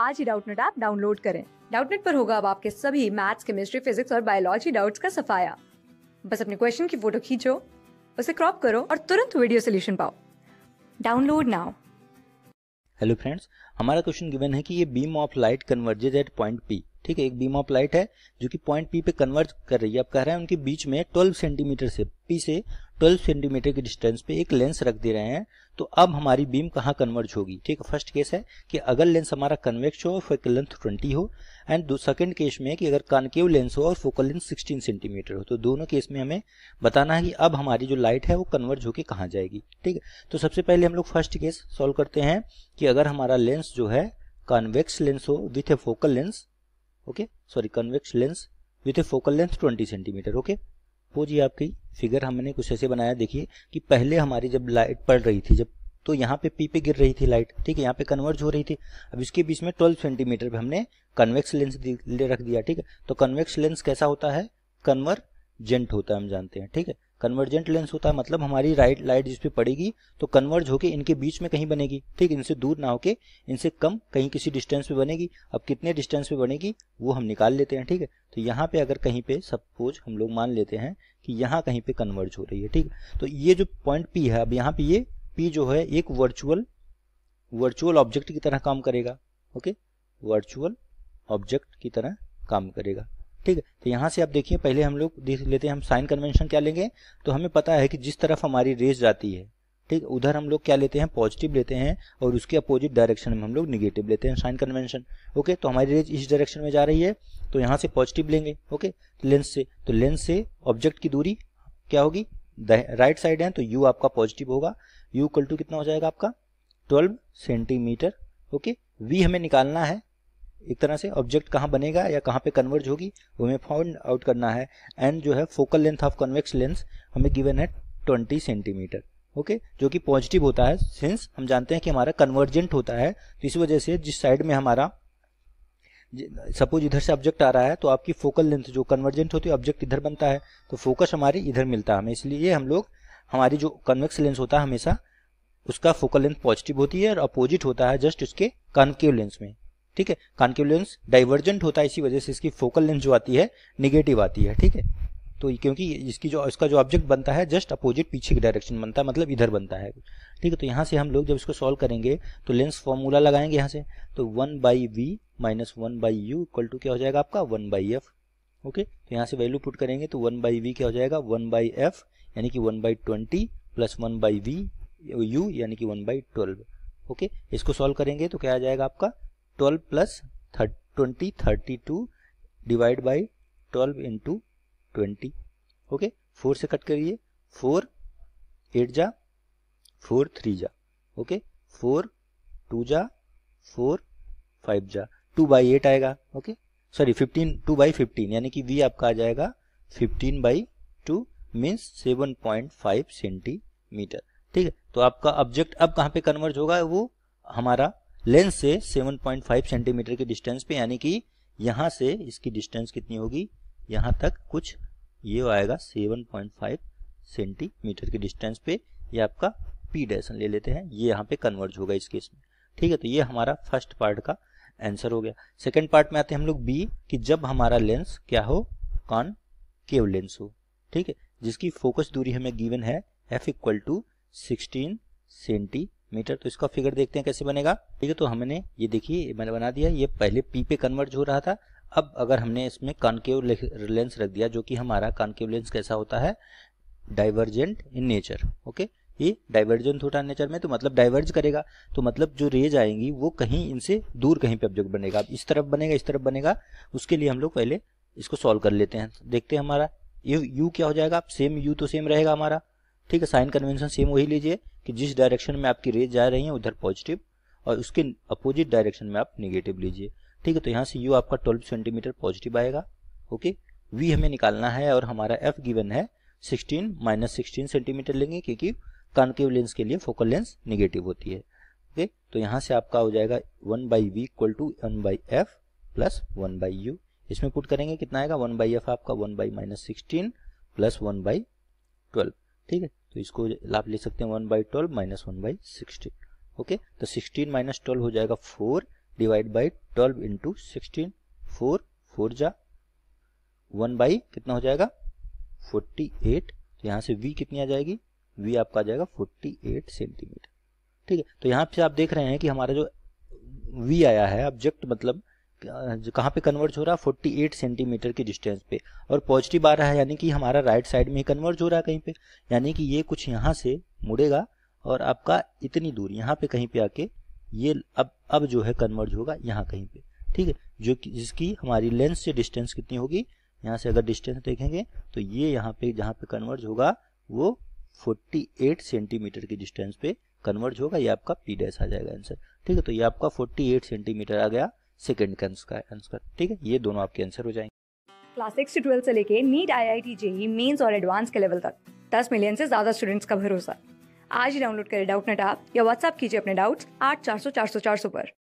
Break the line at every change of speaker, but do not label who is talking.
आज ही Doubtnut app download करें डाउटनेट पर होगा अब आपके सभी मैथ्स केमिस्ट्री फिजिक्स और बायोलॉजी डाउट्स का सफाया बस अपने क्वेश्चन की फोटो खींचो उसे क्रॉप करो और तुरंत वीडियो सोल्यूशन पाओ डाउनलोड नाउ हेलो फ्रेंड्स हमारा क्वेश्चन गिवन है कि ये beam of light converges at point P ठीक है एक बीम ऑफ लाइट है जो कि पॉइंट पी पे कन्वर्ट कर रही है अब कह रहे हैं उनके बीच में 12 सेंटीमीटर से पी से 12 सेंटीमीटर के डिस्टेंस पे एक लेंस रख दे रहे हैं तो अब हमारी बीम कहाँ कन्वर्ज होगी ठीक है फर्स्ट केस है कि अगर लेंस हमारा कन्वेक्स हो फोकल लेंथ ट्वेंटी हो एंड सेकेंड केस में कि अगर कॉन्केव लेंस हो और फोकल लेंथ सिक्सटीन सेंटीमीटर हो तो दोनों केस में हमें बताना है कि अब हमारी जो लाइट है वो कन्वर्ज होकर कहाँ जाएगी ठीक है तो सबसे पहले हम लोग फर्स्ट केस सॉल्व करते हैं कि अगर हमारा लेंस जो है कॉन्वेक्स लेंस हो with a focal lens okay sorry convex lens with a focal length 20 centimetre okay वो जी आपकी फिगर हमने कुछ ऐसे बनाया देखिए कि पहले हमारी जब लाइट पड़ रही थी जब तो यहाँ पे पी पे गिर रही थी लाइट ठीक है यहाँ पे कन्वर्ज हो रही थी अब इसके बीच में 12 सेंटीमीटर पे हमने कन्वेक्स लेंस ले रख दिया ठीक है तो कन्वेक्स लेंस कैसा होता है कन्वर्जेंट होता है हम जानते हैं ठीक है कन्वर्जेंट लेंस होता है मतलब हमारी राइट लाइट जिस पे पड़ेगी तो कन्वर्ज होके इनके बीच में कहीं बनेगी ठीक इनसे दूर ना होके इनसे कम कहीं किसी डिस्टेंस पे बनेगी अब कितने डिस्टेंस पे बनेगी वो हम निकाल लेते हैं ठीक है तो यहाँ पे अगर कहीं पे सपोज हम लोग मान लेते हैं कि यहाँ कहीं पे कन्वर्ज हो रही है ठीक तो ये जो पॉइंट पी है अब यहाँ पे ये पी जो है एक वर्चुअल वर्चुअल ऑब्जेक्ट की तरह काम करेगा ओके वर्चुअल ऑब्जेक्ट की तरह काम करेगा ठीक है तो यहाँ से आप देखिए पहले हम लोग देख लेते हैं हम साइन कन्वेंशन क्या लेंगे तो हमें पता है कि जिस तरफ हमारी रेस जाती है ठीक उधर हम लोग क्या लेते हैं पॉजिटिव लेते हैं और उसके अपोजिट डायरेक्शन में हम लोग निगेटिव लेते हैं साइन कन्वेंशन ओके तो हमारी रेज इस डायरेक्शन में जा रही है तो यहाँ से पॉजिटिव लेंगे ओके लेंस से तो लेंस से ऑब्जेक्ट की दूरी क्या होगी राइट साइड है तो यू आपका पॉजिटिव होगा यू कल टू कितना हो जाएगा आपका ट्वेल्व सेंटीमीटर ओके वी हमें निकालना है एक तरह से ऑब्जेक्ट कहाँ बनेगा या कहाँ पे कन्वर्ज होगी वो हमें फाउंड आउट करना है एंड जो है focal length of convex lens हमें गिवन है ट्वेंटी सेंटीमीटर ओके जो कि पॉजिटिव होता है सिंस हम जानते हैं कि हमारा कन्वर्जेंट होता है तो इस वजह से जिस साइड में हमारा सपोज इधर से ऑब्जेक्ट आ रहा है तो आपकी फोकल लेंथ जो कन्वर्जेंट होती है ऑब्जेक्ट इधर बनता है तो फोकस हमारी इधर मिलता है हमें इसलिए हम लोग हमारी जो कन्वेक्स लेंस होता है हमेशा उसका फोकल लेंथ पॉजिटिव होती है और अपोजिट होता है जस्ट उसके कॉन्केव लेंस में ठीक है कानकेव लेंस डाइवर्जेंट होता है इसी वजह से इसकी फोकल लेंथ जो आती है निगेटिव आती है ठीक है तो क्योंकि इसकी जो इसका जो ऑब्जेक्ट बनता है जस्ट अपोजिट पीछे की डायरेक्शन बनता है मतलब इधर बनता है ठीक है तो यहाँ से हम लोग जब इसको सॉल्व करेंगे तो लेंस फॉर्मूला लगाएंगे यहाँ से तो one by v minus one by u equal to क्या हो जाएगा आपका वन बाई एफ ओके तो यहाँ से वैल्यू पुट करेंगे तो वन बाई वी क्या हो जाएगा वन बाई एफ यानी कि one by twenty plus one by v u यानी कि वन बाई ट्वेल्व ओके इसको सॉल्व करेंगे तो क्या आ जाएगा आपका twelve plus twenty thirty two divide by twelve into twenty okay four से कट करिए फोर एट जा फोर थ्री जा ओके फोर टू जा फोर फाइव जा टू बाई एट आएगा okay sorry fifteen two by fifteen यानी कि v आपका आ जाएगा fifteen by two means seven point five centimetre ठीक है तो आपका ऑब्जेक्ट अब कहाँ पे कन्वर्ज होगा वो हमारा लेंस से 7.5 सेंटीमीटर के डिस्टेंस पे यानी कि यहां से इसकी डिस्टेंस कितनी होगी यहां तक कुछ ये आएगा 7.5 सेंटीमीटर के डिस्टेंस पे ये आपका पी डेसन ले लेते हैं ये यहाँ पे कन्वर्ज होगा इस केस में ठीक है तो ये हमारा फर्स्ट पार्ट का आंसर हो गया सेकेंड पार्ट में आते हैं हम लोग बी कि जब हमारा लेंस क्या हो कॉन केव लेंस हो ठीक है जिसकी फोकस दूरी हमें गिवन है f equal to sixteen centimetre तो इसका फिगर देखते हैं कैसे बनेगा ठीक है तो हमने ये देखिए मैंने बना दिया ये पहले पी पे कन्वर्ट हो रहा था अब अगर हमने इसमें कॉन्केव लेंस रख दिया जो कि हमारा कॉन्केव लेंस कैसा होता है डाइवर्जेंट इन नेचर ओके ये डाइवर्जेंट होता है नेचर में तो मतलब डाइवर्ज करेगा तो मतलब जो रेज आएंगी वो कहीं इनसे दूर कहीं पे ऑब्जेक्ट बनेगा अब इस तरफ बनेगा इस तरफ बनेगा उसके लिए हम लोग पहले इसको सॉल्व कर लेते हैं देखते हैं हमारा यू क्या हो जाएगा सेम यू तो सेम रहेगा हमारा ठीक है साइन कन्वेंशन सेम वही लीजिए कि जिस डायरेक्शन में आपकी रेज जा रही है उधर पॉजिटिव और उसके अपोजिट डायरेक्शन में आप निगेटिव लीजिए ठीक है तो यहाँ से यू आपका ट्वेल्व सेंटीमीटर पॉजिटिव आएगा ओके वी हमें निकालना है और हमारा एफ गिवन है सिक्सटीन माइनस सिक्सटीन सेंटीमीटर लेंगे क्योंकि कॉन्केव लेंस के लिए फोकल लेंस निगेटिव होती है ओके तो यहाँ से आपका हो जाएगा one by v equal to one by f plus one by u इसमें पुट करेंगे कितना आएगा वन बाई एफ आपका one by minus sixteen plus one by twelve ठीक है तो इसको आप ले सकते हैं one by twelve minus one by sixteen okay तो सिक्सटीन माइनस ट्वेल्व हो जाएगा four divide by twelve into sixteen four four जा वन बाई कितना हो जाएगा फोर्टी एट तो यहाँ से वी कितनी आ जाएगी वी आपका आ जाएगा फोर्टी एट सेंटीमीटर ठीक है तो यहाँ से आप देख रहे हैं कि हमारा जो वी आया है ऑब्जेक्ट मतलब कहाँ पे कन्वर्ज हो रहा है 48 सेंटीमीटर की डिस्टेंस पे और पॉजिटिव आ रहा है यानी कि हमारा राइट साइड में ही कन्वर्ज हो रहा है कहीं पे यानी कि ये कुछ यहाँ से मुड़ेगा और आपका इतनी दूर यहाँ पे कहीं पे आके ये अब अब जो है कन्वर्ज होगा यहाँ कहीं पे ठीक है जो कि जिसकी हमारी लेंस से डिस्टेंस कितनी होगी यहाँ से अगर डिस्टेंस देखेंगे तो ये यहाँ पे जहाँ पे कन्वर्ज होगा वो एट सेंटीमीटर की डिस्टेंस पे कन्वर्ज होगा ये आपका पी डैस आ जाएगा आंसर ठीक है तो ये आपका एट सेंटीमीटर आ गया सेकेंड का आंसर ठीक है ये दोनों आपके आंसर हो जाएंगे क्लास सिक्स से ट्वेल्थ से लेके NEET I I T JEE mains और एडवांस के लेवल तक दस मिलियन से ज्यादा स्टूडेंट्स का भरोसा आज ही डाउनलोड करें डाउट नेट ऐप या व्हाट्सअप कीजिए अपने डाउट्स आठ चार सौ चार सौ चार सौ पर